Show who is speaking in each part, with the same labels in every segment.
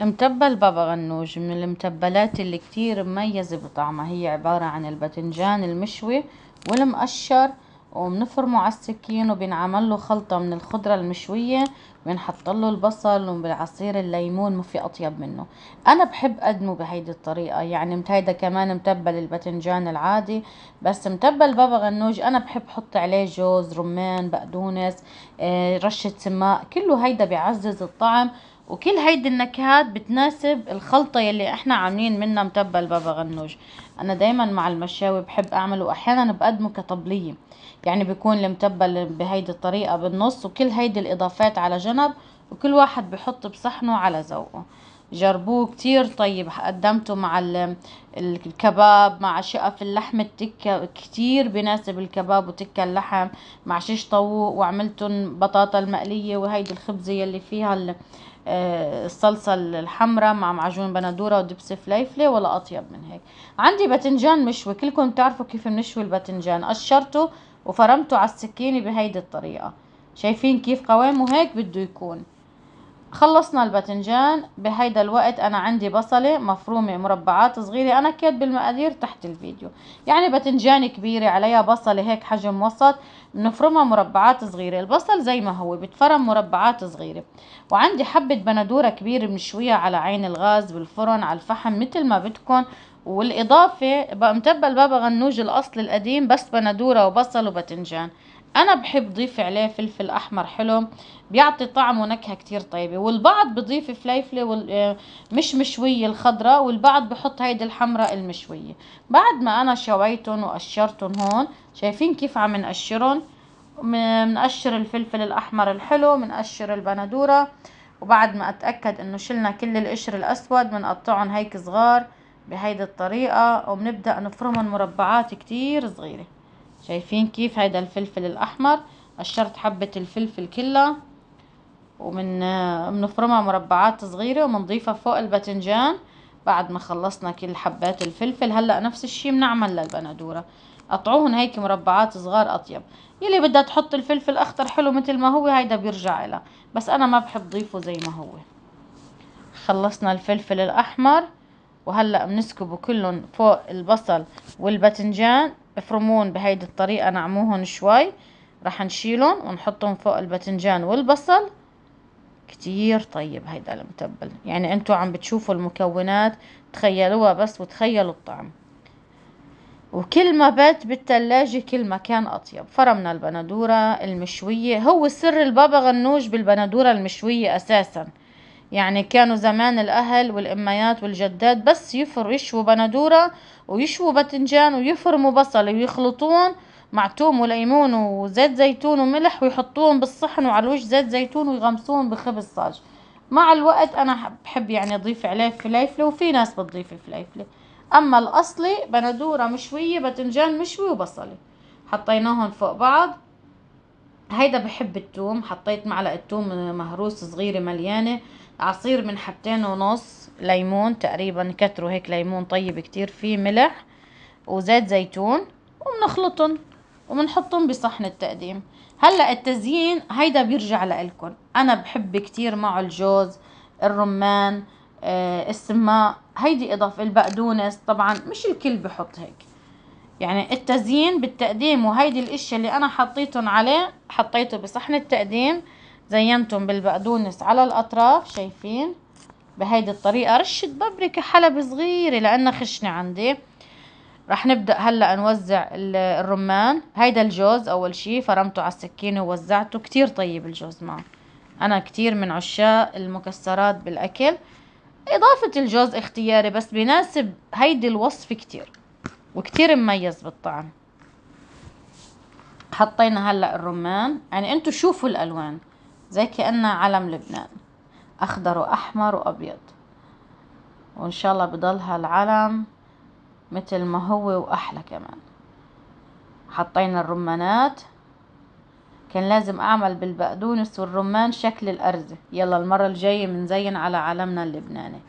Speaker 1: متبل بابا غنوج من المتبلات اللي كتير مميزة بطعمها هي عبارة عن البتنجان المشوي والمقشر وبنفرمه على السكين وبنعمل له خلطة من الخضرة المشوية بنحط له البصل وبالعصير الليمون ما في اطيب منه انا بحب اقدمه بهيدي الطريقة يعني هيدا كمان متبل البتنجان العادي بس متبل بابا غنوج انا بحب حط عليه جوز رمان بقدونس آه، رشة سماق كله هيدا بيعزز الطعم وكل هيدي النكهات بتناسب الخلطة يلي احنا عاملين منها متبل بابا غنوج انا دايما مع المشاوي بحب اعمله واحيانا بقدمه كطبلية يعني بيكون المتبل بهيدي الطريقة بالنص وكل هيدي الاضافات على جنب وكل واحد بحط بصحنه على ذوقه جربوه كتير طيب قدمته مع الكباب مع شقف اللحم التكة كتير بناسب الكباب وتكة اللحم مع شيش طاووق وعملتن بطاطا المقلية وهيدي الخبزة يلي فيها الصلصة الحمراء مع معجون بندورة ودبس فليفلة ولا أطيب من هيك عندي باذنجان مشوي كلكم بتعرفوا كيف بنشوي الباذنجان قشرته وفرمته على السكينة بهيدي الطريقة شايفين كيف قوامه هيك بده يكون خلصنا الباذنجان بهيدا الوقت انا عندي بصلة مفرومة مربعات صغيرة انا كيت بالمقادير تحت الفيديو يعني باذنجان كبيرة عليها بصلة هيك حجم وسط بنفرمها مربعات صغيرة البصل زي ما هو بتفرم مربعات صغيرة وعندي حبة بندورة كبيرة بنشويها على عين الغاز بالفرن على الفحم مثل ما بدكم والاضافة متبل بابا غنوج الاصل القديم بس بندورة وبصل وباذنجان انا بحب ضيف عليه فلفل احمر حلو بيعطي طعم ونكهه كتير طيبه والبعض بضيف فليفله آه، مش مشويه الخضراء والبعض بحط هيدي الحمراء المشويه بعد ما انا شويتهم وقشرتهم هون شايفين كيف عم نقشرهم بنقشر الفلفل الاحمر الحلو بنقشر البندوره وبعد ما اتاكد انه شلنا كل القشر الاسود بنقطعهم هيك صغار بهيدي الطريقه وبنبدا نفرمهم مربعات كتير صغيره شايفين كيف هيدا الفلفل الاحمر قشرت حبة الفلفل كلها ومن بنفرمها مربعات صغيرة وبنضيفها فوق الباتنجان بعد ما خلصنا كل حبات الفلفل هلا نفس الشي بنعمل للبندورة قطعوهن هيك مربعات صغار اطيب يلي بدها تحط الفلفل اخضر حلو مثل ما هو هيدا بيرجع لها بس انا ما بحب ضيفه زي ما هو خلصنا الفلفل الاحمر وهلا بنسكبه كلهم فوق البصل والباذنجان فرمون بهيدي الطريقة نعموهن شوي رح نشيلهم ونحطهم فوق الباذنجان والبصل كتير طيب هيدا المتبل يعني انتو عم بتشوفوا المكونات تخيلوها بس وتخيلوا الطعم وكل ما بات بالتلاجة كل ما كان أطيب فرمنا البندورة المشوية هو سر البابا غنوج بالبندورة المشوية أساساً يعني كانوا زمان الأهل والأميات والجدات بس يفر يشووا بندورة ويشووا بتنجان ويفرموا بصل ويخلطون مع توم وليمون وزيت زيتون وملح ويحطوهم بالصحن وعلى الوش زيت زيتون ويغمسوهم بخبز صاج مع الوقت أنا بحب يعني أضيف عليه فليفلة وفي ناس بتضيف فليفلة أما الأصلي بندورة مشوية باذنجان مشوي وبصلي حطيناهم فوق بعض هيدا بحب التوم حطيت معلقة توم مهروس صغيرة مليانة عصير من حبتين ونص ليمون تقريبا كتروا هيك ليمون طيب كتير فيه ملح وزيت زيتون وبنخلطهم وبنحطهم بصحن التقديم هلا التزيين هيدا بيرجع لكم انا بحب كتير معه الجوز الرمان آه السماء هيدي اضافة البقدونس طبعا مش الكل بحط هيك يعني التزيين بالتقديم وهيدي الاشياء اللي انا حطيتهم عليه حطيته بصحن التقديم زينتهم بالبقدونس على الاطراف شايفين بهيدي الطريقة رشة بابريكا حلب صغيرة لأنها خشنة عندي رح نبدأ هلأ نوزع الرمان هيدا الجوز أول شي فرمته على السكينة ووزعته كتير طيب الجوز معه أنا كتير من عشاق المكسرات بالأكل إضافة الجوز اختياري بس بيناسب هيدي الوصفة كتير وكتير مميز بالطعم حطينا هلأ الرمان يعني انتو شوفوا الألوان زي كأنه علم لبنان أخضر وأحمر وأبيض وإن شاء الله بضل هالعلم مثل ما هو وأحلى كمان حطينا الرمانات كان لازم أعمل بالبقدونس والرمان شكل الأرزة يلا المرة الجاية منزين على علمنا اللبناني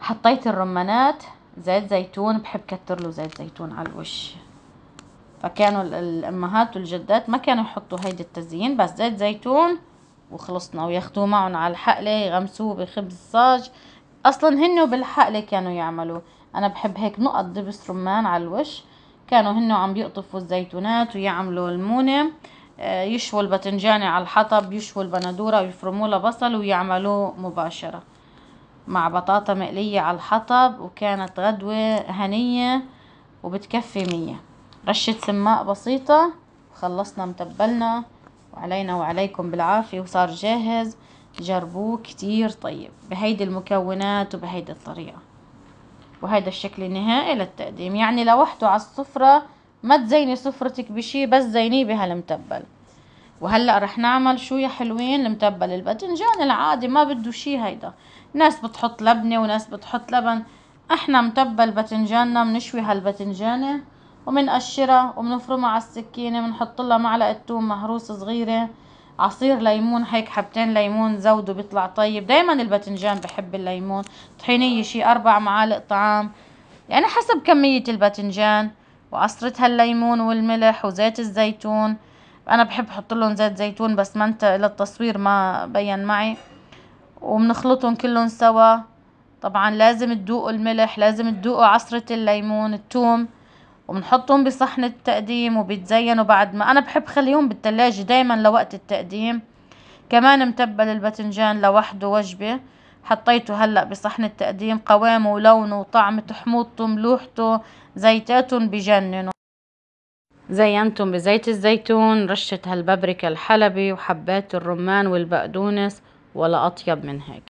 Speaker 1: حطيت الرمانات زيت زيتون بحب كتر له زيت زيتون على الوش فكانوا الامهات والجدات ما كانوا يحطوا هيدي التزيين بس زيت زيتون وخلصنا وياخدوه معهم على الحقله يغمسوه بخبز الصاج اصلا هن بالحقله كانوا يعملوا انا بحب هيك نقط دبس رمان على الوش كانوا هن عم يقطفوا الزيتونات ويعملوا المونه آه، يشووا البتنجانة على الحطب يشووا البندوره ويفرموا بصل ويعملوه مباشره مع بطاطا مقليه على الحطب وكانت غدوه هنيه وبتكفي مية رشة سماء بسيطة خلصنا متبلنا وعلينا وعليكم بالعافية وصار جاهز جربوه كتير طيب بهيدي المكونات وبهيدي الطريقة وهذا الشكل النهائي للتقديم يعني لوحده على السفرة ما تزيني سفرتك بشي بس زينيه بهالمتبل وهلا رح نعمل شو يا حلوين المتبل الباذنجان العادي ما بده شي هيدا ناس بتحط لبنه وناس بتحط لبن احنا متبل باذنجاننا بنشوي هالباذنجانه وبنقشرها وبنفرمها على السكينة بنحط لها معلقة توم مهروس صغيرة عصير ليمون هيك حبتين ليمون زودوا بيطلع طيب دايما الباذنجان بحب الليمون طحينية شي اربع معالق طعام يعني حسب كمية الباذنجان وعصرتها الليمون والملح وزيت الزيتون انا بحب احط لهم زيت زيتون بس ما انت للتصوير ما بين معي وبنخلطهم كلهم سوا طبعا لازم تدوقوا الملح لازم تدوقوا عصرة الليمون التوم وبنحطهم بصحن التقديم وبيتزينوا بعد ما انا بحب خليهم بالتلاجة دايما لوقت التقديم كمان متبل الباذنجان لوحده وجبة حطيته هلأ بصحن التقديم قوامه ولونه وطعمته حموضته ملوحته زيتاتهم بجننوا زينتهم بزيت الزيتون رشة هالبابريكا الحلبي وحبات الرمان والبقدونس ولا أطيب من هيك